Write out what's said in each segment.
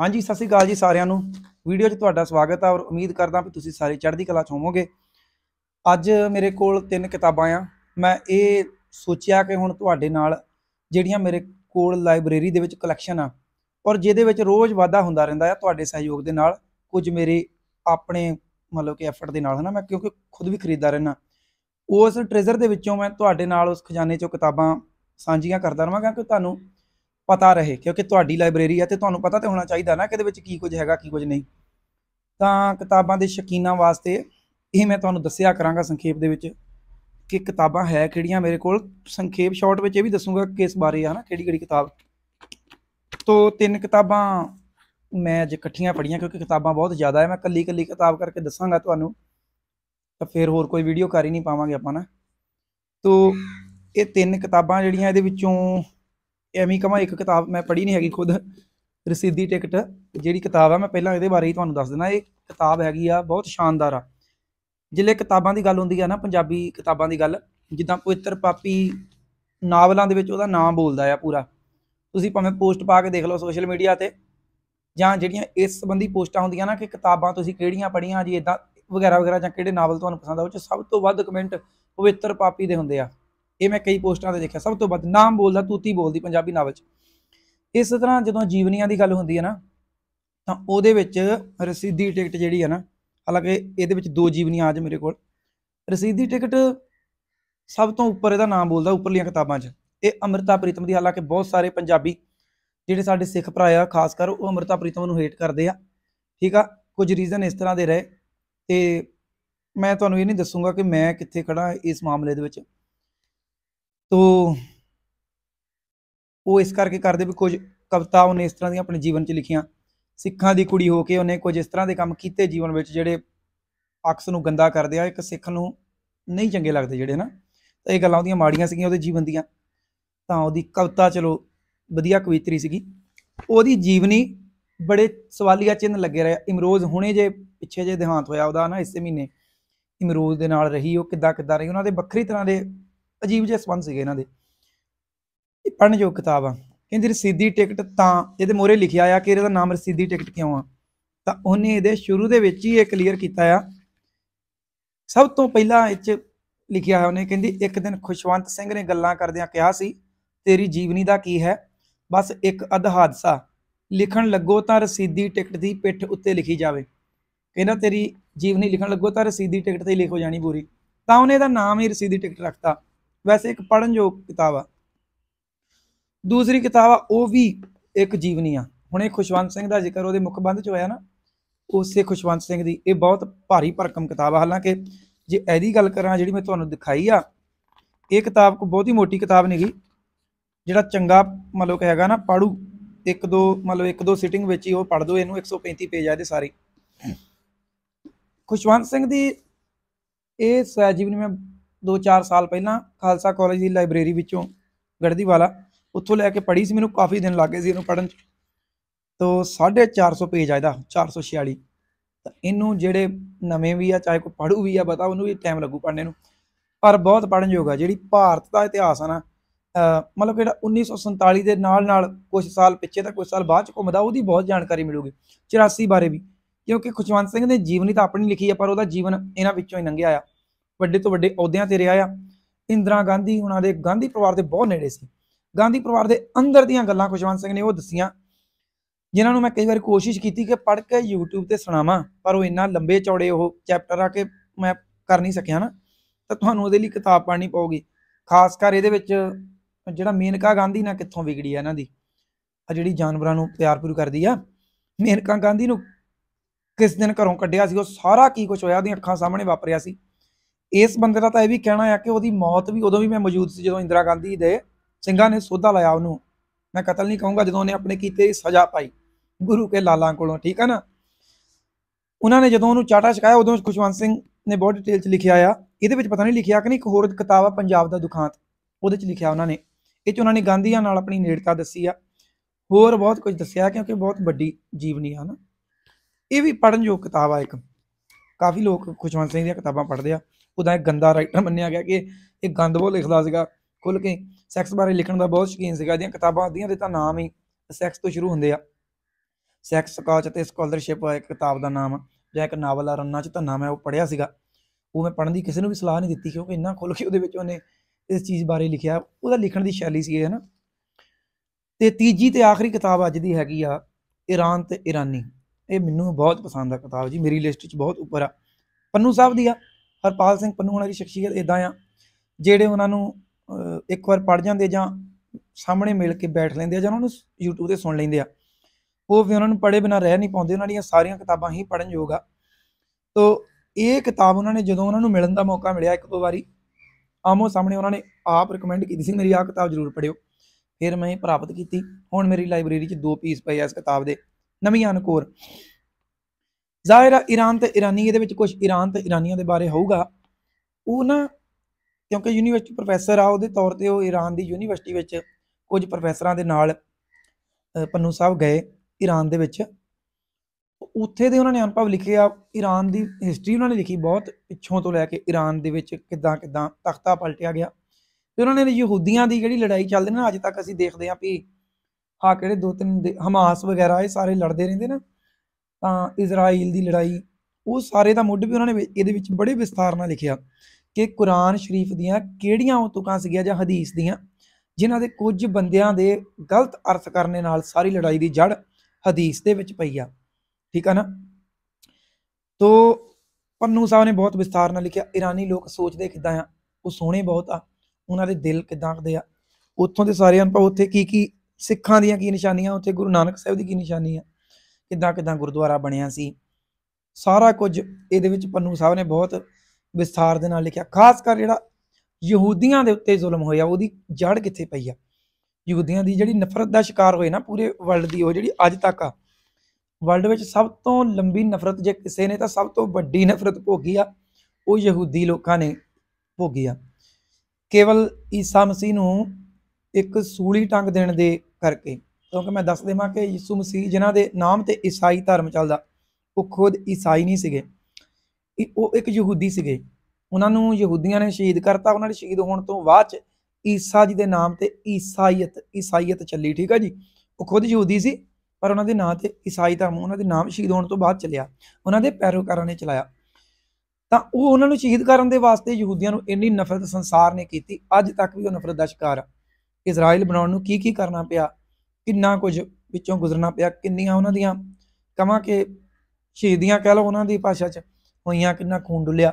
ਹਾਂਜੀ ਸਤਿ ਸ੍ਰੀ ਅਕਾਲ ਜੀ ਸਾਰਿਆਂ ਨੂੰ ਵੀਡੀਓ 'ਚ ਤੁਹਾਡਾ ਸਵਾਗਤ ਆ ਔਰ ਉਮੀਦ ਕਰਦਾ ਵੀ ਤੁਸੀਂ ਸਾਰੇ ਚੜ੍ਹਦੀ ਕਲਾ 'ਚ ਹੋਵੋਗੇ ਅੱਜ ਮੇਰੇ ਕੋਲ ਤਿੰਨ ਕਿਤਾਬਾਂ ਆ ਮੈਂ ਇਹ ਸੋਚਿਆ ਕਿ ਹੁਣ ਤੁਹਾਡੇ ਨਾਲ ਜਿਹੜੀਆਂ ਮੇਰੇ ਕੋਲ ਲਾਇਬ੍ਰੇਰੀ ਦੇ ਵਿੱਚ ਕਲੈਕਸ਼ਨ ਆ ਔਰ ਜਿਹਦੇ ਵਿੱਚ ਰੋਜ਼ ਵਾਧਾ ਹੁੰਦਾ ਰਹਿੰਦਾ ਆ ਤੁਹਾਡੇ ਸਹਿਯੋਗ ਦੇ ਨਾਲ ਕੁਝ ਮੇਰੇ ਆਪਣੇ ਮਤਲਬ ਕਿ ਐਫਰਟ ਦੇ ਨਾਲ ਹਨਾ ਮੈਂ ਕਿਉਂਕਿ ਖੁਦ ਵੀ ਖਰੀਦਦਾ ਰਹਿਣਾ ਉਸ ਟ੍ਰੈਜ਼ਰ ਦੇ ਵਿੱਚੋਂ ਮੈਂ ਤੁਹਾਡੇ ਨਾਲ ਉਸ ਖਜ਼ਾਨੇ 'ਚੋਂ ਕਿਤਾਬਾਂ ਸਾਂਝੀਆਂ ਕਰਦਾ ਰਵਾਂਗਾ ਕਿ ਤੁਹਾਨੂੰ ਪਤਾ ਰਹੇ ਕਿਉਂਕਿ ਤੁਹਾਡੀ ਲਾਇਬ੍ਰੇਰੀ ਹੈ ਤੇ ਤੁਹਾਨੂੰ ਪਤਾ ਤੇ ਹੋਣਾ ਚਾਹੀਦਾ ਨਾ ਕਿ ਇਹਦੇ ਵਿੱਚ ਕੀ ਕੁਝ ਹੈਗਾ ਕੀ ਕੁਝ ਨਹੀਂ ਤਾਂ ਕਿਤਾਬਾਂ ਦੇ ਸ਼ਕੀਨਾ ਵਾਸਤੇ ਇਹ ਮੈਂ ਤੁਹਾਨੂੰ ਦੱਸਿਆ ਕਰਾਂਗਾ ਸੰਖੇਪ ਦੇ ਵਿੱਚ ਕਿ ਕਿਤਾਬਾਂ ਹੈ ਕਿਹੜੀਆਂ ਮੇਰੇ ਕੋਲ ਸੰਖੇਪ ਸ਼ਾਰਟ ਵਿੱਚ ਇਹ ਵੀ ਦੱਸੂਗਾ ਕਿਸ ਬਾਰੇ ਹੈ ਨਾ ਕਿਹੜੀ ਕਿਹੜੀ ਕਿਤਾਬ ਤੋਂ ਤਿੰਨ ਕਿਤਾਬਾਂ ਮੈਂ ਅੱਜ ਇਕੱਠੀਆਂ ਪੜੀਆਂ ਕਿਉਂਕਿ ਕਿਤਾਬਾਂ ਬਹੁਤ ਜ਼ਿਆਦਾ ਹੈ ਮੈਂ ਕੱਲੀ ਕੱਲੀ ਕਿਤਾਬ ਕਰਕੇ ਦੱਸਾਂਗਾ ਤੁਹਾਨੂੰ ਤਾਂ ਫਿਰ ਹੋਰ ਕੋਈ ਵੀਡੀਓ ਕਰ ਹੀ ਨਹੀਂ ਪਾਵਾਂਗੇ ਆਪਾਂ ਨਾ ਤੋਂ ਇਹ ਤਿੰਨ ਕਿਤਾਬਾਂ ਜਿਹੜੀਆਂ ਇਹਦੇ ਵਿੱਚੋਂ ਐਵੇਂ ਕਮਾ ਇੱਕ ਕਿਤਾਬ ਮੈਂ ਪੜ੍ਹੀ ਨਹੀਂ ਹੈਗੀ ਖੁਦ ਰਸੀਦੀ ਟਿਕਟ ਜਿਹੜੀ ਕਿਤਾਬ ਆ ਮੈਂ ਪਹਿਲਾਂ ਇਹਦੇ ਬਾਰੇ ਹੀ ਤੁਹਾਨੂੰ ਦੱਸ ਦਿੰਦਾ ਇਹ ਕਿਤਾਬ ਹੈਗੀ ਆ ਬਹੁਤ ਸ਼ਾਨਦਾਰ ਆ ਜਿਲੇ ਕਿਤਾਬਾਂ ਦੀ ਗੱਲ ਹੁੰਦੀ ਆ ਨਾ ਪੰਜਾਬੀ ਕਿਤਾਬਾਂ ਦੀ ਗੱਲ ਜਿੱਦਾਂ ਪਵਿੱਤਰ ਪਾਪੀ ਨਾਵਲਾਂ ਦੇ ਵਿੱਚ ਉਹਦਾ ਨਾਮ ਬੋਲਦਾ ਆ ਪੂਰਾ ਤੁਸੀਂ ਭਾਵੇਂ ਪੋਸਟ ਪਾ ਕੇ ਦੇਖ ਲਓ ਸੋਸ਼ਲ ਮੀਡੀਆ ਤੇ ਜਾਂ ਜਿਹੜੀਆਂ ਇਸ ਸੰਬੰਧੀ ਪੋਸਟਾਂ ਹੁੰਦੀਆਂ ਨਾ ਕਿ ਕਿਤਾਬਾਂ ਤੁਸੀਂ ਕਿਹੜੀਆਂ ਪੜ੍ਹੀਆਂ ਜੀ ਇਦਾਂ ਵਗੈਰਾ ਵਗੈਰਾ ਜਾਂ ਕਿਹੜੇ ਨਾਵਲ ਤੁਹਾਨੂੰ ਪਸੰਦ ਆ ਉਹ ਚ ਸਭ ਤੋਂ ਵੱਧ ਕਮੈਂਟ ਪਵਿੱਤਰ ਪਾਪੀ ਦੇ ਹੁੰਦੇ ਆ ਇਹ ਮੈਂ ਕਈ ਪੋਸਟਾਂ ਤੇ ਦੇਖਿਆ ਸਭ ਤੋਂ ਵੱਧ ਨਾਮ ਬੋਲਦਾ ਤੂਤੀ ਬੋਲਦੀ ਪੰਜਾਬੀ ਨਾਵਲ 'ਚ ਇਸ ਤਰ੍ਹਾਂ ਜਦੋਂ ਜੀਵਨੀਆਂ ਦੀ ਗੱਲ ਹੁੰਦੀ ਹੈ ਨਾ ਤਾਂ ਉਹਦੇ ਵਿੱਚ ਰਸੀਦੀ ਟਿਕਟ ਜਿਹੜੀ ਹੈ ਨਾ ਹਾਲਾਂਕਿ ਇਹਦੇ ਵਿੱਚ ਦੋ ਜੀਵਨੀਆਂ ਆਜ ਮੇਰੇ ਕੋਲ ਰਸੀਦੀ ਟਿਕਟ ਸਭ ਤੋਂ ਉੱਪਰ ਇਹਦਾ ਨਾਮ ਬੋਲਦਾ ਉੱਪਰਲੀਆਂ ਕਿਤਾਬਾਂ 'ਚ ਇਹ ਅਮਰਤਾ ਪ੍ਰੀਤਮ ਦੀ ਹਾਲਾਂਕਿ ਬਹੁਤ ਸਾਰੇ ਪੰਜਾਬੀ ਜਿਹੜੇ ਸਾਡੇ ਸਿੱਖ ਭਰਾ ਆ ਖਾਸ ਕਰ ਉਹ ਅਮਰਤਾ ਪ੍ਰੀਤਮ ਨੂੰ ਹੇਟ ਕਰਦੇ ਆ ਠੀਕ ਆ ਕੁਝ ਰੀਜ਼ਨ ਇਸ ਤਰ੍ਹਾਂ ਦੇ ਰਹੇ ਤੇ ਮੈਂ ਤੁਹਾਨੂੰ ਇਹ ਨਹੀਂ ਦੱਸੂਗਾ ਕਿ ਮੈਂ ਕਿੱਥੇ ਖੜਾ ਇਸ ਮਾਮਲੇ ਦੇ ਵਿੱਚ ਤੋ ਉਹ ਇਸ ਕਰਕੇ ਕਰਦੇ ਵੀ ਕੁਝ ਕਵਿਤਾ ਉਹਨੇ ਇਸ ਤਰ੍ਹਾਂ ਦੀਆਂ ਆਪਣੇ ਜੀਵਨ 'ਚ ਲਿਖੀਆਂ ਸਿੱਖਾਂ ਦੀ ਕੁੜੀ ਹੋ ਕੇ ਉਹਨੇ ਕੁਝ ਇਸ ਤਰ੍ਹਾਂ ਦੇ ਕੰਮ ਕੀਤੇ ਜੀਵਨ ਵਿੱਚ ਜਿਹੜੇ ਅਕਸ ਨੂੰ ਗੰਦਾ ਕਰਦੇ ਆ ਇੱਕ ਸਿੱਖ ਨੂੰ ਨਹੀਂ ਚੰਗੇ ਲੱਗਦੇ ਜਿਹੜੇ ਨਾ ਤਾਂ ਇਹ ਗੱਲਾਂ ਉਹਦੀਆਂ ਮਾੜੀਆਂ ਸੀਗੀਆਂ ਉਹਦੇ ਜੀਵਨ ਦੀਆਂ ਤਾਂ ਉਹਦੀ ਕਵਿਤਾ ਚਲੋ ਵਧੀਆ ਕਵਿਤਰੀ ਸੀਗੀ ਉਹਦੀ ਜੀਵਨੀ ਬੜੇ ਸਵਾਲੀਆ ਚਿੰਨ ਲੱਗੇ ਰਹੇ ਇਮਰੋਜ਼ ਹੁਣੇ ਜੇ ਪਿੱਛੇ ਜੇ ਦਿਹਾਂਤ ਹੋਇਆ ਉਹਦਾ ਨਾ ਇਸੇ ਮਹੀਨੇ ਇਮਰੋਜ਼ ਦੇ ਨਾਲ ਰਹੀ ਉਹ ਕਿੱਦਾਂ ਕਿੱਦਾਂ ਰਹੀ ਉਹਨਾਂ ਦੇ ਵੱਖਰੀ ਤਰ੍ਹਾਂ ਦੇ ਅਜੀਬ ਜਿਹਾ ਸਬੰਧ ਸੀਗੇ ਇਹਨਾਂ ਦੇ ਇਹ ਪੜਨ ਯੋਗ ਕਿਤਾਬ ਆ ਕਹਿੰਦੇ ਰਸੀਦੀ ਟਿਕਟ ਤਾਂ ਇਹਦੇ ਮੋਰੇ ਲਿਖਿਆ ਆ ਕਿ ਇਹਦਾ ਨਾਮ ਰਸੀਦੀ ਟਿਕਟ ਕਿਉਂ ਆ ਤਾਂ ਉਹਨੇ ਇਹਦੇ ਸ਼ੁਰੂ ਦੇ ਵਿੱਚ ਹੀ ਇਹ ਕਲੀਅਰ ਕੀਤਾ ਆ ਸਭ ਤੋਂ ਪਹਿਲਾਂ ਇਹ ਚ ਲਿਖਿਆ ਆ ਉਹਨੇ ਕਹਿੰਦੀ ਇੱਕ ਦਿਨ ਖੁਸ਼ਵੰਤ ਸਿੰਘ ਨੇ ਗੱਲਾਂ ਕਰਦਿਆਂ ਕਿਹਾ ਸੀ ਤੇਰੀ ਜੀਵਨੀ ਦਾ ਕੀ ਹੈ ਬਸ ਇੱਕ ਅਧ ਹਾਦਸਾ ਲਿਖਣ ਲੱਗੋ ਤਾਂ ਰਸੀਦੀ ਟਿਕਟ ਦੀ ਪਿੱਠ ਉੱਤੇ ਲਿਖੀ ਜਾਵੇ ਕਹਿੰਦਾ ਤੇਰੀ ਜੀਵਨੀ ਲਿਖਣ ਲੱਗੋ ਤਾਂ ਰਸੀਦੀ ਟਿਕਟ ਤੇ ਲਿਖੋ ਜਾਣੀ ਪੂਰੀ ਤਾਂ ਉਹਨੇ ਇਹਦਾ ਨਾਮ ਹੀ ਰਸੀਦੀ ਟਿਕਟ ਰੱਖਤਾ ਵੈਸੇ ਇੱਕ ਪੜਨ ਯੋਗ ਕਿਤਾਬ ਆ ਦੂਸਰੀ ਕਿਤਾਬ ਆ ਉਹ ਵੀ ਇੱਕ ਜੀਵਨੀ ਆ ਹੁਣ ਇਹ ਖੁਸ਼ਵੰਤ ਸਿੰਘ ਦਾ ਜ਼ਿਕਰ ਉਹਦੇ ਮੁਖਬੰਦ ਚ ਹੋਇਆ ਨਾ ਉਸੇ ਖੁਸ਼ਵੰਤ ਸਿੰਘ ਦੀ ਇਹ ਬਹੁਤ ਭਾਰੀ ਭਰਕਮ ਕਿਤਾਬ ਆ ਹਾਲਾਂਕਿ ਜੇ ਐਦੀ ਗੱਲ ਕਰਾਂ ਜਿਹੜੀ ਮੈਂ ਤੁਹਾਨੂੰ ਦਿਖਾਈ ਆ ਇਹ ਕਿਤਾਬ ਕੋ ਬਹੁਤ ਹੀ ਮੋਟੀ ਕਿਤਾਬ ਨਹੀਂ ਗਈ ਜਿਹੜਾ ਚੰਗਾ ਮਤਲਬ ਕਿ ਹੈਗਾ ਨਾ ਪੜੂ ਇੱਕ ਦੋ ਮਤਲਬ ਇੱਕ ਦੋ ਸਿਟਿੰਗ ਵਿੱਚ ਹੀ ਉਹ ਪੜ ਦੋ ਇਹਨੂੰ 135 ਪੇਜ ਆ ਇਹਦੇ ਸਾਰੇ ਖੁਸ਼ਵੰਤ ਸਿੰਘ ਦੀ ਇਹ ਸਹਿਜੀਵਨੀ ਮੈਂ 2-4 ਸਾਲ ਪਹਿਲਾਂ ਖਾਲਸਾ ਕਾਲਜ ਦੀ ਲਾਇਬ੍ਰੇਰੀ ਵਿੱਚੋਂ ਗੜਦੀ ਵਾਲਾ ਉੱਥੋਂ ਲੈ ਕੇ ਪੜ੍ਹੀ ਸੀ ਮੈਨੂੰ ਕਾਫੀ ਦਿਨ ਲੱਗੇ ਸੀ ਇਹਨੂੰ ਪੜਨ ਚ ਤੋ 450 ਪੇਜ ਆ ਇਹਦਾ 446 ਤਾਂ ਇਹਨੂੰ ਜਿਹੜੇ ਨਵੇਂ ਵੀ ਆ ਚਾਹੇ ਕੋਈ ਪੜੂ ਵੀ ਆ ਬਤਾ ਉਹਨੂੰ ਵੀ ਟਾਈਮ ਲੱਗੂ ਪੜਨੇ ਨੂੰ ਪਰ ਬਹੁਤ ਪੜਨ ਯੋਗ ਆ ਜਿਹੜੀ ਭਾਰਤ ਦਾ ਇਤਿਹਾਸ ਆ ਨਾ ਮਤਲਬ ਜਿਹੜਾ 1947 ਦੇ ਨਾਲ ਨਾਲ ਕੁਝ ਸਾਲ ਪਿੱਛੇ ਤਾਂ ਕੁਝ ਸਾਲ ਬਾਅਦ ਚ ਘੁੰਮਦਾ ਉਹਦੀ ਬਹੁਤ ਜਾਣਕਾਰੀ ਮਿਲੂਗੀ 84 ਬਾਰੇ ਵੀ ਕਿਉਂਕਿ ਖੁਸ਼ਵੰਤ ਸਿੰਘ ਨੇ ਜੀਵਨੀ ਤਾਂ ਆਪਣੀ ਲਿਖੀ ਆ ਪਰ ਉਹਦਾ ਜੀਵਨ ਇਹਨਾਂ ਵਿੱਚੋਂ ਹੀ ਲੰਘਿਆ ਆ ਵੱਡੇ ਤੋਂ ਵੱਡੇ ਅਹੁਦਿਆਂ ਤੇ ਰਿਹਾ ਆ ਇੰਦਰਾ ਗਾਂਧੀ ਉਹਨਾਂ ਦੇ ਗਾਂਧੀ ਪਰਿਵਾਰ ਦੇ ਬਹੁਤ ਨੇੜੇ ਸੀ ਗਾਂਧੀ ਪਰਿਵਾਰ ਦੇ ਅੰਦਰ ਦੀਆਂ ਗੱਲਾਂ ਖੁਸ਼ਵੰਤ ਸਿੰਘ ਨੇ ਉਹ ਦੱਸੀਆਂ ਜਿਨ੍ਹਾਂ ਨੂੰ ਮੈਂ ਕਈ ਵਾਰ ਕੋਸ਼ਿਸ਼ ਕੀਤੀ ਕਿ ਪੜ੍ਹ ਕੇ YouTube ਤੇ ਸੁਣਾਵਾਂ ਪਰ ਉਹ ਇੰਨਾ ਲੰਬੇ ਚੌੜੇ ਉਹ ਚੈਪਟਰ ਆ ਕਿ ਮੈਂ ਕਰ ਨਹੀਂ ਸਕਿਆ ਨਾ ਤਾਂ ਤੁਹਾਨੂੰ ਉਹਦੇ ਲਈ ਕਿਤਾਬ ਪੜ੍ਹਨੀ ਪਊਗੀ ਖਾਸ ਕਰ ਇਹਦੇ ਵਿੱਚ ਜਿਹੜਾ ਮੇਨਕਾ ਗਾਂਧੀ ਨਾਲ ਕਿੱਥੋਂ ਵਿਗੜੀ ਆ ਇਹਨਾਂ ਦੀ ਆ ਜਿਹੜੀ ਜਾਨਵਰਾਂ ਨੂੰ ਪਿਆਰ ਪੂਰ ਕਰਦੀ ਆ ਮੇਨਕਾ ਗਾਂਧੀ ਨੂੰ ਕਿਸ ਦਿਨ ਘਰੋਂ ਕੱਢਿਆ ਸੀ ਉਹ ਸਾਰਾ ਕੀ ਕੁਝ ਹੋਇਆ ਉਹਦੀਆਂ ਅੱਖਾਂ ਸਾਹਮਣੇ ਵਾਪਰਿਆ ਸੀ ਇਸ ਬੰਦੇ ਦਾ ਤਾਂ ਇਹ ਵੀ ਕਹਿਣਾ ਆ ਕਿ ਉਹਦੀ ਮੌਤ ਵੀ ਉਦੋਂ ਵੀ ਮੈਂ ਮੌਜੂਦ ਸੀ ਜਦੋਂ ਇੰਦਰਾ ਗਾਂਧੀ ਦੇ ਸਿੰਘਾਂ ਨੇ ਸੋਧਾ ਲਾਇਆ ਉਹਨੂੰ ਮੈਂ ਕਤਲ ਨਹੀਂ ਕਹੂੰਗਾ ਜਦੋਂ ਉਹਨੇ ਆਪਣੇ ਕੀਤੇ ਦੀ ਸਜ਼ਾ ਪਾਈ ਗੁਰੂ ਕੇ ਲਾਲਾਂ ਕੋਲੋਂ ਠੀਕ ਹੈ ਨਾ ਉਹਨਾਂ ਨੇ ਜਦੋਂ ਉਹਨੂੰ ਚਾਟਾ ਛਕਾਇਆ ਉਦੋਂ ਖੁਸ਼ਵੰਤ ਸਿੰਘ ਨੇ ਬਹੁਤ ਡਿਟੇਲ 'ਚ ਲਿਖਿਆ ਆ ਇਹਦੇ ਵਿੱਚ ਪਤਾ ਨਹੀਂ ਲਿਖਿਆ ਕਿ ਨਹੀਂ ਇੱਕ ਹੋਰ ਕਿਤਾਬ ਆ ਪੰਜਾਬ ਦਾ ਦੁਖਾਂਤ ਉਹਦੇ 'ਚ ਲਿਖਿਆ ਉਹਨਾਂ ਨੇ ਇਹ 'ਚ ਉਹਨਾਂ ਨੇ ਗਾਂਧੀਆਂ ਨਾਲ ਆਪਣੀ ਨੇੜਤਾ ਦੱਸੀ ਆ ਹੋਰ ਬਹੁਤ ਕੁਝ ਦੱਸਿਆ ਕਿਉਂਕਿ ਬਹੁਤ ਵੱਡੀ ਜੀਵਨੀ ਆ ਨਾ ਇਹ ਵੀ ਪੜਨ ਯੋਗ ਕਿਤਾਬ ਆ ਇੱਕ ਕਾਫੀ ਲੋਕ ਖੁਸ਼ਵੰਤ ਸਿੰਘ ਦੀਆਂ ਕਿਤਾਬਾਂ ਪੜ੍ਹਦੇ ਆ ਉਹਦਾ ਇੱਕ ਗੰਦਾ ਰਾਈਟਰ ਮੰਨਿਆ ਗਿਆ ਕਿ ਇਹ ਗੰਦ ਬੋਲ ਲਿਖਦਾ ਸੀਗਾ ਖੁੱਲ ਕੇ ਸੈਕਸ ਬਾਰੇ ਲਿਖਣ ਦਾ ਬਹੁਤ ਸ਼ੌਕੀਨ ਸੀਗਾ ਜਿਹੜੀਆਂ ਕਿਤਾਬਾਂ ਆਦੀਆਂ ਦੇ ਤਾਂ ਨਾਮ ਹੀ ਸੈਕਸ ਤੋਂ ਸ਼ੁਰੂ ਹੁੰਦੇ ਆ ਸੈਕਸ ਕਾਚ ਤੇ ਸਕਾਲਰਸ਼ਿਪ ਇੱਕ ਕਿਤਾਬ ਦਾ ਨਾਮ ਜਾਂ ਇੱਕ ਨਾਵਲ ਆ ਰੰਨਾ ਚ ਤਾਂ ਨਾਮ ਹੈ ਉਹ ਪੜਿਆ ਸੀਗਾ ਉਹ ਮੈਂ ਪੜਨ ਦੀ ਕਿਸੇ ਨੂੰ ਵੀ ਸਲਾਹ ਨਹੀਂ ਦਿੱਤੀ ਕਿਉਂਕਿ ਇੰਨਾ ਖੁੱਲ ਕੇ ਉਹਦੇ ਵਿੱਚ ਉਹਨੇ ਇਸ ਚੀਜ਼ ਬਾਰੇ ਲਿਖਿਆ ਉਹਦਾ ਲਿਖਣ ਦੀ ਸ਼ੈਲੀ ਸੀ ਹੈ ਨਾ ਤੇ ਤੀਜੀ ਤੇ ਆਖਰੀ ਕਿਤਾਬ ਅੱਜ ਦੀ ਹੈਗੀ ਆ ਈਰਾਨ ਤੇ ਇਰਾਨੀ ਇਹ ਮੈਨੂੰ ਬਹੁਤ ਪਸੰਦ ਆ ਕਿਤਾਬ ਜੀ ਮੇਰੀ ਲਿਸਟ 'ਚ ਬਹੁਤ ਉੱਪਰ ਆ ਪੰਨੂ ਸਾਹਿਬ ਦੀ ਆ ਹਰਪਾਲ ਸਿੰਘ ਪੰਨੂ ਉਹਨਾਂ ਦੀ ਸ਼ਖਸੀਅਤ ਇਦਾਂ ਆ ਜਿਹੜੇ ਉਹਨਾਂ ਨੂੰ ਇੱਕ ਵਾਰ ਪੜ ਜਾਂਦੇ ਜਾਂ ਸਾਹਮਣੇ ਮਿਲ ਕੇ ਬੈਠ ਲੈਂਦੇ ਆ ਜਾਂ ਉਹਨਾਂ ਨੂੰ YouTube ਤੇ ਸੁਣ ਲੈਂਦੇ ਆ ਉਹ ਵੀ ਉਹਨਾਂ ਨੂੰ ਪੜੇ ਬਿਨਾ ਰਹਿ ਨਹੀਂ ਪਾਉਂਦੇ ਉਹਨਾਂ ਦੀਆਂ ਸਾਰੀਆਂ ਕਿਤਾਬਾਂ ਹੀ ਪੜਨ ਯੋਗ ਆ ਤੋਂ ਇਹ ਕਿਤਾਬ ਉਹਨਾਂ ਨੇ ਜਦੋਂ ਉਹਨਾਂ ਨੂੰ ਮਿਲਣ ਦਾ ਮੌਕਾ ਮਿਲਿਆ ਇੱਕ ਦੋ ਵਾਰੀ ਆਮੋ ਸਾਹਮਣੇ ਉਹਨਾਂ ਨੇ ਆਪ ਰეკਮੈਂਡ ਕੀਤੀ ਸੀ ਮੇਰੀ ਆ ਕਿਤਾਬ ਜ਼ਰੂਰ ਪੜਿਓ ਫਿਰ ਮੈਂ ਪ੍ਰਾਪਤ ਕੀਤੀ ਹੁਣ ਮੇਰੀ ਲਾਇਬ੍ਰੇਰੀ 'ਚ ਦੋ ਪੀਸ ਪਏ ਆ ਇਸ ਕਿਤਾਬ ਦੇ ਨਵੀਆਂ ਅਨਕੋਰ ਜ਼ਾਹਿਰ ਹੈ ਈਰਾਨ ਤੇ ਇਰਾਨੀ ਇਹਦੇ ਵਿੱਚ ਕੁਝ ਈਰਾਨ ਤੇ ਇਰਾਨੀਆਂ ਦੇ ਬਾਰੇ ਹੋਊਗਾ ਉਹ ਨਾ ਕਿਉਂਕਿ ਯੂਨੀਵਰਸਿਟੀ ਪ੍ਰੋਫੈਸਰ ਆ ਉਹਦੇ ਤੌਰ ਤੇ ਉਹ ਈਰਾਨ ਦੀ ਯੂਨੀਵਰਸਿਟੀ ਵਿੱਚ ਕੁਝ ਪ੍ਰੋਫੈਸਰਾਂ ਦੇ ਨਾਲ ਪੰਨੂ ਸਾਹਿਬ ਗਏ ਈਰਾਨ ਦੇ ਵਿੱਚ ਉੱਥੇ ਦੇ ਉਹਨਾਂ ਨੇ ਅਨੁਭਵ ਲਿਖੇ ਆ ਈਰਾਨ ਦੀ ਹਿਸਟਰੀ ਉਹਨਾਂ ਨੇ ਲਿਖੀ ਬਹੁਤ ਪਿੱਛੋਂ ਤੋਂ ਲੈ ਕੇ ਈਰਾਨ ਦੇ ਵਿੱਚ ਕਿਦਾਂ ਕਿਦਾਂ ਤਖਤਾ ਪਲਟਿਆ ਗਿਆ ਤੇ ਉਹਨਾਂ ਨੇ ਯਹੂਦੀਆਂ ਦੀ ਜਿਹੜੀ ਲੜਾਈ ਚੱਲਦੀ ਨਾ ਅੱਜ ਤੱਕ ਅਸੀਂ ਦੇਖਦੇ ਆ ਵੀ ਹਾਂ ਕਿਹੜੇ ਦੋ ਤਿੰਨ ਹਮਾਸ ਵਗੈਰਾ ਇਹ ਸਾਰੇ ਲੜਦੇ ਰਹਿੰਦੇ ਨਾ ਤਾਂ ਇਜ਼ਰਾਈਲ ਦੀ ਲੜਾਈ ਉਹ ਸਾਰੇ ਦਾ ਮੁੱਢ ਵੀ ਉਹਨਾਂ ਨੇ ਇਹਦੇ ਵਿੱਚ ਬੜੇ ਵਿਸਤਾਰ ਨਾਲ ਲਿਖਿਆ ਕਿ ਕੁਰਾਨ ਸ਼ਰੀਫ ਦੀਆਂ ਕਿਹੜੀਆਂ ਤੁਕਾਂ ਸੀਗੀਆਂ ਜਾਂ ਹਦੀਸ ਦੀਆਂ ਜਿਨ੍ਹਾਂ ਦੇ ਕੁਝ ਬੰਦਿਆਂ ਦੇ ਗਲਤ ਅਰਥ ਕਰਨੇ ਨਾਲ ਸਾਰੀ ਲੜਾਈ ਦੀ ਜੜ ਹਦੀਸ ਦੇ ਵਿੱਚ ਪਈ ਆ ਠੀਕ ਆ ਨਾ ਤੋ ਪੰਨੂ ਸਾਹਿਬ ਨੇ ਬਹੁਤ ਵਿਸਤਾਰ ਨਾਲ ਲਿਖਿਆ ਇਰਾਨੀ ਲੋਕ ਸੋਚਦੇ ਕਿਦਾਂ ਆ ਉਹ ਸੋਹਣੇ ਬਹੁਤ ਆ ਉਹਨਾਂ ਦੇ ਦਿਲ ਕਿਦਾਂ ਦੇ ਆ ਉੱਥੋਂ ਦੇ ਸਾਰੇ ਅਨੁਭਵ ਉੱਥੇ ਕੀ ਕੀ ਸਿੱਖਾਂ ਦੀਆਂ ਕੀ ਨਿਸ਼ਾਨੀਆਂ ਉੱਥੇ ਗੁਰੂ ਨਾਨਕ ਸਾਹਿਬ ਦੀ ਕੀ ਨਿਸ਼ਾਨੀ ਆ ਕਿੱਦਾਂ ਕਿੱਦਾਂ ਗੁਰਦੁਆਰਾ ਬਣਿਆ ਸੀ ਸਾਰਾ ਕੁਝ ਇਹਦੇ ਵਿੱਚ ਪੰਨੂ ਸਾਹਿਬ ਨੇ ਬਹੁਤ ਵਿਸਥਾਰ ਦੇ ਨਾਲ ਲਿਖਿਆ ਖਾਸ ਕਰ ਜਿਹੜਾ ਯਹੂਦੀਆਂ ਦੇ ਉੱਤੇ ਜ਼ੁਲਮ ਹੋਇਆ ਉਹਦੀ ਜੜ ਕਿੱਥੇ ਪਈ ਆ ਯਹੂਦੀਆਂ ਦੀ ਜਿਹੜੀ ਨਫ਼ਰਤ ਦਾ ਸ਼ਿਕਾਰ ਹੋਏ ਨਾ ਪੂਰੇ ਵਰਲਡ ਦੀ ਉਹ ਜਿਹੜੀ ਅੱਜ ਤੱਕ ਆ ਵਰਲਡ ਵਿੱਚ ਸਭ ਤੋਂ ਲੰਬੀ ਨਫ਼ਰਤ ਜੇ ਕਿਸੇ ਨੇ ਤਾਂ ਸਭ ਤੋਂ ਵੱਡੀ ਨਫ਼ਰਤ ਭੋਗੀ ਆ ਉਹ ਯਹੂਦੀ ਲੋਕਾਂ ਨੇ ਭੋਗੀ ਆ ਕੇਵਲ ਈਸਾ ਮਸੀਹ ਨੂੰ ਇੱਕ ਸੂਲੀ ਟੰਗ ਦੇਣ ਦੇ ਕਰਕੇ ਕਿਉਂਕਿ ਮੈਂ ਦੱਸ ਦੇਵਾਂ ਕਿ ਯਿਸੂ ਮਸੀਹ ਜਿਨ੍ਹਾਂ ਦੇ ਨਾਮ ਤੇ ਈਸਾਈ ਧਰਮ ਚੱਲਦਾ ਉਹ ਖੁਦ ਈਸਾਈ ਨਹੀਂ ਸੀਗੇ ਉਹ ਇੱਕ ਯਹੂਦੀ ਸੀਗੇ ਉਹਨਾਂ ਨੂੰ ਯਹੂਦੀਆਂ ਨੇ ਸ਼ਹੀਦ ਕਰਤਾ ਉਹਨਾਂ ਦੇ ਸ਼ਹੀਦ ਹੋਣ ਤੋਂ ਬਾਅਦ ਚ ਈਸਾ ਜੀ ਦੇ ਨਾਮ ਤੇ ਈਸਾਈਅਤ ਈਸਾਈਅਤ ਚੱਲੀ ਠੀਕ ਆ ਜੀ ਉਹ ਖੁਦ ਯਹੂਦੀ ਸੀ ਪਰ ਉਹਨਾਂ ਦੇ ਨਾਂ ਤੇ ਈਸਾਈ ਧਰਮ ਉਹਨਾਂ ਦੇ ਨਾਮ ਸ਼ਹੀਦ ਹੋਣ ਤੋਂ ਬਾਅਦ ਚੱਲਿਆ ਉਹਨਾਂ ਦੇ ਪੈਰੋਕਾਰਾਂ ਨੇ ਚਲਾਇਆ ਤਾਂ ਉਹ ਉਹਨਾਂ ਨੂੰ ਸ਼ਹੀਦ ਕਰਨ ਦੇ ਵਾਸਤੇ ਯਹੂਦੀਆਂ ਨੂੰ ਇੰਨੀ ਨਫ਼ਰਤ ਸੰਸਾਰ ਨੇ ਕੀਤੀ ਅੱਜ ਤੱਕ ਵੀ ਉਹ ਨਫ਼ਰਤ ਦਾ ਸ਼ਿਕਾਰ ਆ ਇਜ਼ਰਾਈਲ ਬਣਾਉਣ ਨੂੰ ਕੀ ਕੀ ਕਰਨਾ ਪਿਆ ਕਿੰਨਾ ਕੁਝ ਵਿੱਚੋਂ ਗੁਜ਼ਰਨਾ ਪਿਆ ਕਿੰਨੀਆਂ ਉਹਨਾਂ ਦੀਆਂ ਕਮਾ ਕੇ ਸ਼ਹੀਦੀਆਂ ਕਹਿ ਲਓ ਉਹਨਾਂ ਦੀ ਭਾਸ਼ਾ 'ਚ ਹੋਈਆਂ ਕਿੰਨਾ ਖੂਨ ਡੁੱਲਿਆ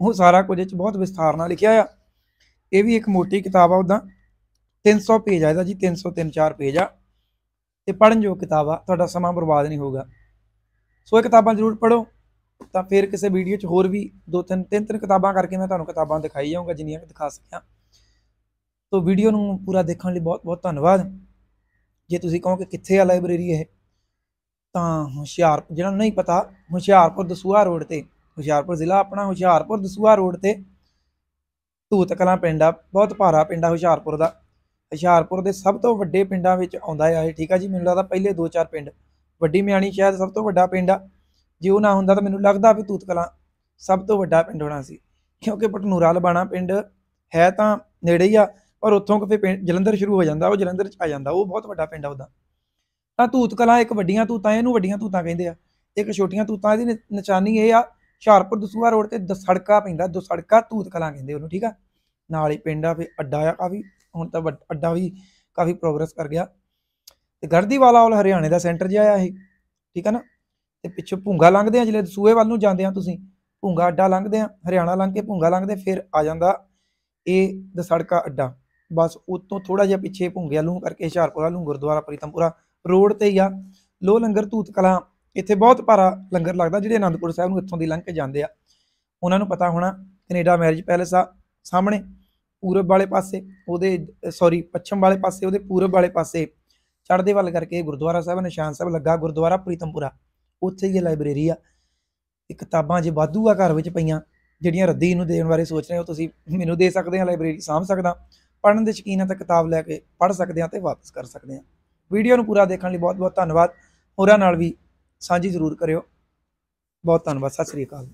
ਉਹ ਸਾਰਾ ਕੁਝ ਵਿੱਚ ਬਹੁਤ ਵਿਸਥਾਰ ਨਾਲ ਲਿਖਿਆ ਆ ਇਹ ਵੀ ਇੱਕ ਮੋਟੀ ਕਿਤਾਬ ਆ ਉਦਾਂ 300 ਪੇਜ ਆ ਇਹਦਾ ਜੀ 303-4 ਪੇਜ ਆ ਤੇ ਪੜਨ ਜੋ ਕਿਤਾਬ ਆ ਤੁਹਾਡਾ ਸਮਾਂ ਬਰਬਾਦ ਨਹੀਂ ਹੋਊਗਾ ਸੋ ਇਹ ਕਿਤਾਬਾਂ ਜ਼ਰੂਰ ਪੜੋ ਤਾਂ ਫਿਰ ਕਿਸੇ ਵੀਡੀਓ 'ਚ ਹੋਰ ਵੀ ਦੋ ਤਿੰਨ ਤਿੰਨ ਤਿੰਨ ਕਿਤਾਬਾਂ ਕਰਕੇ ਮੈਂ ਤੁਹਾਨੂੰ ਕਿਤਾਬਾਂ ਦਿਖਾਈ ਜਾਊਂਗਾ ਜਿੰਨੀਆਂ ਕਿ ਦਿਖਾ ਸਕਿਆ ਤੋਂ ਵੀਡੀਓ ਨੂੰ ਪੂਰਾ ਦੇਖਣ ਲਈ ਬਹੁਤ ਬਹੁਤ ਧੰਨਵਾਦ ਜੇ ਤੁਸੀਂ ਕਹੋ ਕਿ ਕਿੱਥੇ ਆ ਲਾਇਬ੍ਰੇਰੀ ਇਹ ਤਾਂ ਹੁਸ਼ਿਆਰ ਜਿਹੜਾ ਨਹੀਂ ਪਤਾ ਹੁਸ਼ਿਆਰਪੁਰ ਦਸੂਹਾ ਰੋਡ ਤੇ ਹੁਸ਼ਿਆਰਪੁਰ ਜ਼ਿਲ੍ਹਾ ਆਪਣਾ ਹੁਸ਼ਿਆਰਪੁਰ ਦਸੂਹਾ ਰੋਡ ਤੇ ਧੂਤ ਕਲਾ ਪਿੰਡ ਆ ਬਹੁਤ ਭਾਰਾ ਪਿੰਡ ਆ ਹੁਸ਼ਿਆਰਪੁਰ ਦਾ ਹੁਸ਼ਿਆਰਪੁਰ ਦੇ ਸਭ ਤੋਂ ਵੱਡੇ ਪਿੰਡਾਂ ਵਿੱਚ ਆਉਂਦਾ ਆ ਇਹ ਠੀਕ ਆ ਜੀ ਮੈਨੂੰ ਲੱਗਦਾ ਪਹਿਲੇ 2-4 ਪਿੰਡ ਵੱਡੀ ਮਿਆਣੀ ਸ਼ਾਇਦ ਸਭ ਤੋਂ ਵੱਡਾ ਪਿੰਡ ਆ ਜੇ ਉਹ ਨਾ ਹੁੰਦਾ ਤਾਂ ਮੈਨੂੰ ਲੱਗਦਾ ਵੀ ਧੂਤ ਕਲਾ ਸਭ ਤੋਂ ਵੱਡਾ ਪਿੰਡ ਹੋਣਾ ਸੀ ਕਿਉਂਕਿ ਪਟਨੂਰਾ ਲਬਾਣਾ ਪਿੰਡ ਹੈ ਤਾਂ ਨੇੜੇ ਹੀ ਆ ਔਰ ਉੱਥੋਂ ਕਿ ਜਲੰਧਰ ਸ਼ੁਰੂ ਹੋ ਜਾਂਦਾ ਉਹ ਜਲੰਧਰ ਚ ਆ ਜਾਂਦਾ ਉਹ ਬਹੁਤ ਵੱਡਾ ਪਿੰਡ ਆ ਉਹਦਾ ਤਾਂ ਤੂਤ ਕਲਾ ਇੱਕ ਵੱਡੀਆਂ ਤੂਤਾਂ ਇਹਨੂੰ ਵੱਡੀਆਂ ਤੂਤਾਂ ਕਹਿੰਦੇ ਆ ਇੱਕ ਛੋਟੀਆਂ ਤੂਤਾਂ ਇਹਦੀ ਨਿਸ਼ਾਨੀ ਇਹ ਆ ਹੁਸ਼ਿਆਰਪੁਰ ਦਸੂਆ ਰੋਡ ਤੇ ਦਸੜਕਾ ਪੈਂਦਾ ਦਸੜਕਾ ਤੂਤ ਕਲਾ ਕਹਿੰਦੇ ਉਹਨੂੰ ਠੀਕ ਆ ਨਾਲ ਹੀ ਪਿੰਡ ਆ ਫੇ ਅੱਡਾ ਆ ਕਾਫੀ ਹੁਣ ਤਾਂ ਅੱਡਾ ਵੀ ਕਾਫੀ ਪ੍ਰੋਗਰੈਸ ਕਰ ਗਿਆ ਤੇ ਗੜਦੀਵਾਲਾ ਉਹ ਹਰਿਆਣੇ ਦਾ ਸੈਂਟਰ ਜਿਹਾ ਆ ਇਹ ਠੀਕ ਆ ਨਾ ਤੇ ਪਿੱਛੇ ਭੁੰਗਾ ਲੰਘਦੇ ਆ ਜਿਲੇ ਦਸੂਏ ਵੱਲ ਨੂੰ ਜਾਂਦੇ ਆ ਤੁਸੀਂ ਭੁੰਗਾ ਅੱਡਾ ਲੰਘਦੇ ਆ ਹਰਿਆਣਾ ਲੰਘ ਕੇ ਭੁੰਗਾ ਲੰਘਦੇ ਫਿਰ ਆ ਜਾਂਦਾ ਇਹ ਦਸੜਕਾ ਅੱਡਾ ਬਸ ਉਤੋਂ ਥੋੜਾ ਜਿਹਾ ਪਿੱਛੇ ਭੁੰਗਿਆ ਲੂਹ ਕਰਕੇ ਹਿਸ਼ਾਰਪੁਰ ਲੂਹ ਗੁਰਦੁਆਰਾ ਪ੍ਰੀਤਮਪੁਰਾ ਰੋਡ ਤੇ ਹੀ ਆ ਲੋ ਲੰਗਰ ਧੂਤ ਕਲਾ ਇੱਥੇ ਬਹੁਤ ਭਾਰਾ ਲੰਗਰ ਲੱਗਦਾ ਜਿਹੜੇ ਆਨੰਦਪੁਰ ਸਾਹਿਬ ਨੂੰ ਇੱਥੋਂ ਦੀ ਲੰਘ ਕੇ ਜਾਂਦੇ ਆ ਉਹਨਾਂ ਨੂੰ ਪਤਾ ਹੋਣਾ ਕੈਨੇਡਾ ਮੈਰਿਜ ਪੈਲੇਸ ਆ ਸਾਹਮਣੇ ਪੂਰਬ ਵਾਲੇ ਪਾਸੇ ਉਹਦੇ ਸੌਰੀ ਪੱਛਮ ਵਾਲੇ ਪਾਸੇ ਉਹਦੇ ਪੂਰਬ ਵਾਲੇ ਪਾਸੇ ਚੜ੍ਹਦੇ ਵੱਲ ਕਰਕੇ ਗੁਰਦੁਆਰਾ ਸਾਹਿਬ ਨਿਸ਼ਾਨ ਸਾਹਿਬ ਲੱਗਾ ਗੁਰਦੁਆਰਾ ਪ੍ਰੀਤਮਪੁਰਾ ਉੱਥੇ ਹੀ ਲਾਇਬ੍ਰੇਰੀ ਆ ਇਹ ਕਿਤਾਬਾਂ ਜੇ ਬਾਦੂ ਆ ਘਰ ਵਿੱਚ ਪਈਆਂ ਜਿਹੜੀਆਂ ਰੱਦੀ ਨੂੰ ਦੇਣ ਬਾਰੇ ਸੋਚ ਰਹੇ ਹੋ ਤੁਸੀਂ ਮੈਨੂੰ ਦੇ ਸਕਦੇ ਆ ਲਾਇਬ੍ਰੇਰੀ ਸਾਂਭ ਸਕਦਾ ਪੜਨ ਦੇ ਸ਼ਕੀਨ ਹੈ ਤਾਂ ਕਿਤਾਬ ਲੈ ਕੇ ਪੜ ਸਕਦੇ ਆ ਤੇ ਵਾਪਸ ਕਰ ਸਕਦੇ ਆ ਵੀਡੀਓ ਨੂੰ ਪੂਰਾ ਦੇਖਣ ਲਈ ਬਹੁਤ ਬਹੁਤ ਧੰਨਵਾਦ ਹੋਰਾਂ ਨਾਲ ਵੀ ਸਾਂਝੀ ਜ਼ਰੂਰ ਕਰਿਓ ਬਹੁਤ ਧੰਨਵਾਦ ਸਤਿ ਸ੍ਰੀ ਅਕਾਲ